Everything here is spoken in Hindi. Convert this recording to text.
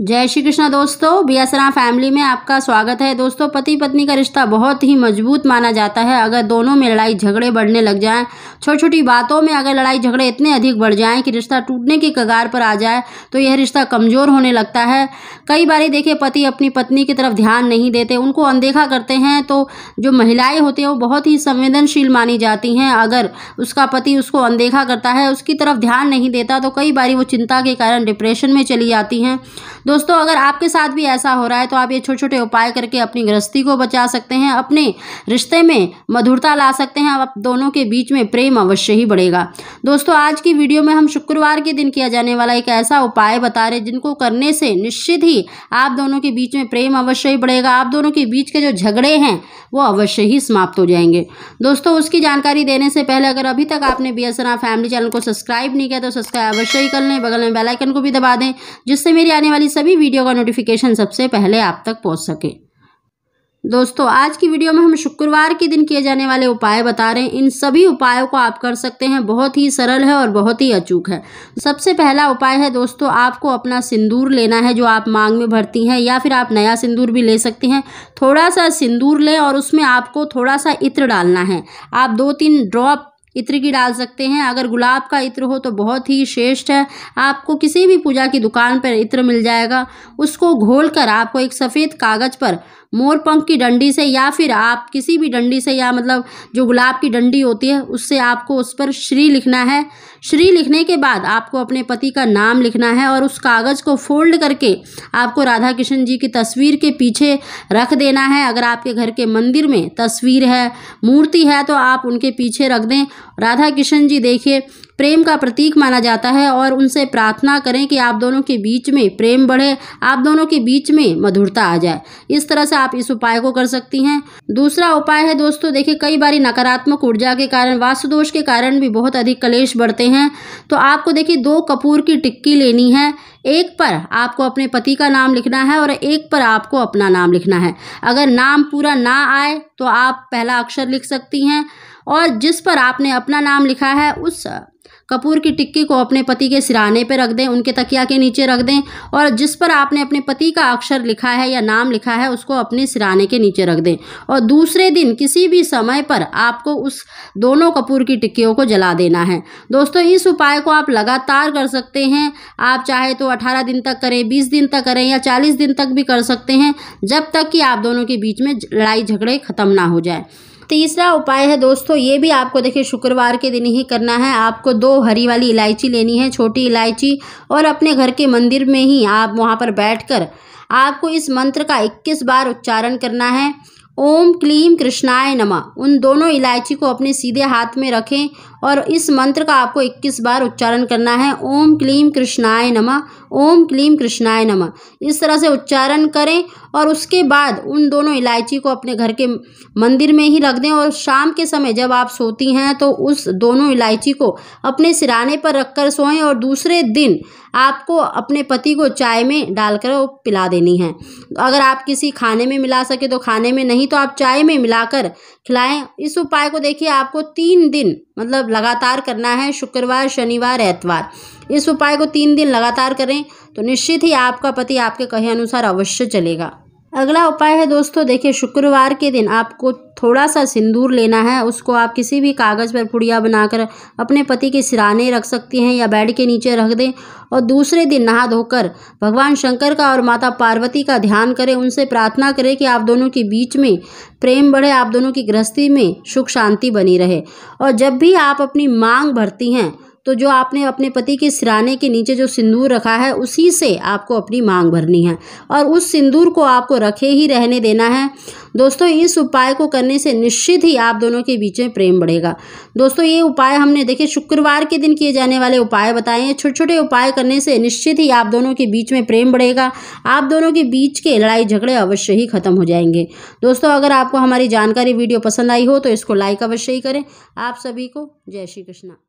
जय श्री कृष्णा दोस्तों बियासरा फैमिली में आपका स्वागत है दोस्तों पति पत्नी का रिश्ता बहुत ही मजबूत माना जाता है अगर दोनों में लड़ाई झगड़े बढ़ने लग जाएं छोटी छोटी बातों में अगर लड़ाई झगड़े इतने अधिक बढ़ जाएं कि रिश्ता टूटने के कगार पर आ जाए तो यह रिश्ता कमज़ोर होने लगता है कई बार देखिए पति अपनी पत्नी की तरफ ध्यान नहीं देते उनको अनदेखा करते हैं तो जो महिलाएँ होती हैं वो बहुत ही संवेदनशील मानी जाती हैं अगर उसका पति उसको अनदेखा करता है उसकी तरफ ध्यान नहीं देता तो कई बार वो चिंता के कारण डिप्रेशन में चली जाती हैं दोस्तों अगर आपके साथ भी ऐसा हो रहा है तो आप ये छोटे छोटे उपाय करके अपनी गृहस्थी को बचा सकते हैं अपने रिश्ते में मधुरता ला सकते हैं आप दोनों के बीच में प्रेम अवश्य ही बढ़ेगा दोस्तों आज की वीडियो में हम शुक्रवार के दिन किया जाने वाला एक ऐसा उपाय बता रहे जिनको करने से निश्चित ही आप दोनों के बीच में प्रेम अवश्य ही बढ़ेगा आप दोनों के बीच के जो झगड़े हैं वो अवश्य ही समाप्त हो जाएंगे दोस्तों उसकी जानकारी देने से पहले अगर अभी तक आपने बी फैमिली चैनल को सब्सक्राइब नहीं किया तो सब्सक्राइब अवश्य ही कर लें बगल में बेलाइकन को भी दबा दें जिससे मेरी आने वाली सभी वीडियो का नोटिफिकेशन सबसे पहले आप तक पहुँच सके दोस्तों आज की वीडियो में हम शुक्रवार के दिन किए जाने वाले उपाय बता रहे हैं इन सभी उपायों को आप कर सकते हैं बहुत ही सरल है और बहुत ही अचूक है सबसे पहला उपाय है दोस्तों आपको अपना सिंदूर लेना है जो आप मांग में भरती हैं या फिर आप नया सिंदूर भी ले सकती हैं थोड़ा सा सिंदूर लें और उसमें आपको थोड़ा सा इत्र डालना है आप दो तीन ड्रॉप इत्र की डाल सकते हैं अगर गुलाब का इत्र हो तो बहुत ही श्रेष्ठ है आपको किसी भी पूजा की दुकान पर इत्र मिल जाएगा उसको घोल कर आपको एक सफ़ेद कागज़ पर मोर पंख की डंडी से या फिर आप किसी भी डंडी से या मतलब जो गुलाब की डंडी होती है उससे आपको उस पर श्री लिखना है श्री लिखने के बाद आपको अपने पति का नाम लिखना है और उस कागज़ को फोल्ड करके आपको राधा कृष्ण जी की तस्वीर के पीछे रख देना है अगर आपके घर के मंदिर में तस्वीर है मूर्ति है तो आप उनके पीछे रख दें राधा कृष्ण जी देखिए प्रेम का प्रतीक माना जाता है और उनसे प्रार्थना करें कि आप दोनों के बीच में प्रेम बढ़े आप दोनों के बीच में मधुरता आ जाए इस तरह से आप इस उपाय को कर सकती हैं दूसरा उपाय है दोस्तों देखिए कई बार नकारात्मक ऊर्जा के कारण वास्तुदोष के कारण भी बहुत अधिक कलेश बढ़ते हैं तो आपको देखिए दो कपूर की टिक्की लेनी है एक पर आपको अपने पति का नाम लिखना है और एक पर आपको अपना नाम लिखना है अगर नाम पूरा ना आए तो आप पहला अक्षर लिख सकती हैं और जिस पर आपने अपना नाम लिखा है उस कपूर की टिक्की को अपने पति के सिराने पर रख दें उनके तकिया के नीचे रख दें और जिस पर आपने अपने पति का अक्षर लिखा है या नाम लिखा है उसको अपने सिराने के नीचे रख दें और दूसरे दिन किसी भी समय पर आपको उस दोनों कपूर की टिक्कियों को जला देना है दोस्तों इस उपाय को आप लगातार कर सकते हैं आप चाहे तो अठारह दिन तक करें बीस दिन तक करें या चालीस दिन तक भी कर सकते हैं जब तक कि आप दोनों के बीच में लड़ाई झगड़े ख़त्म ना हो जाए तीसरा उपाय है दोस्तों ये भी आपको देखिए शुक्रवार के दिन ही करना है आपको दो हरी वाली इलायची लेनी है छोटी इलायची और अपने घर के मंदिर में ही आप वहाँ पर बैठ कर आपको इस मंत्र का इक्कीस बार उच्चारण करना है ओम क्लीम कृष्णाय नमा उन दोनों इलायची को अपने सीधे हाथ में रखें और इस मंत्र का आपको 21 बार उच्चारण करना है ओम क्लीम कृष्णाय नमः ओम क्लीम कृष्णाय नमः इस तरह से उच्चारण करें और उसके बाद उन दोनों इलायची को अपने घर के मंदिर में ही रख दें और शाम के समय जब आप सोती हैं तो उस दोनों इलायची को अपने सिराने पर रखकर सोएं और दूसरे दिन आपको अपने पति को चाय में डालकर पिला देनी है अगर आप किसी खाने में मिला सके तो खाने में नहीं नहीं तो आप चाय में मिलाकर खिलाएं इस उपाय को देखिए आपको तीन दिन मतलब लगातार करना है शुक्रवार शनिवार एतवार इस उपाय को तीन दिन लगातार करें तो निश्चित ही आपका पति आपके कहे अनुसार अवश्य चलेगा अगला उपाय है दोस्तों देखिए शुक्रवार के दिन आपको थोड़ा सा सिंदूर लेना है उसको आप किसी भी कागज़ पर पुड़िया बनाकर अपने पति के सिराने रख सकती हैं या बेड के नीचे रख दें और दूसरे दिन नहा धोकर भगवान शंकर का और माता पार्वती का ध्यान करें उनसे प्रार्थना करें कि आप दोनों के बीच में प्रेम बढ़े आप दोनों की गृहस्थी में सुख शांति बनी रहे और जब भी आप अपनी मांग भरती हैं तो जो आपने अपने पति के सिराने के नीचे जो सिंदूर रखा है उसी से आपको अपनी मांग भरनी है और उस सिंदूर को आपको रखे ही रहने देना है दोस्तों इस उपाय को करने से निश्चित ही आप दोनों के बीच में प्रेम बढ़ेगा दोस्तों ये उपाय हमने देखे शुक्रवार के दिन किए जाने वाले उपाय बताए हैं छोटे छोटे उपाय करने से निश्चित ही आप दोनों के बीच में प्रेम बढ़ेगा आप दोनों के बीच के लड़ाई झगड़े अवश्य ही खत्म हो जाएंगे दोस्तों अगर आपको हमारी जानकारी वीडियो पसंद आई हो तो इसको लाइक अवश्य ही करें आप सभी को जय श्री कृष्णा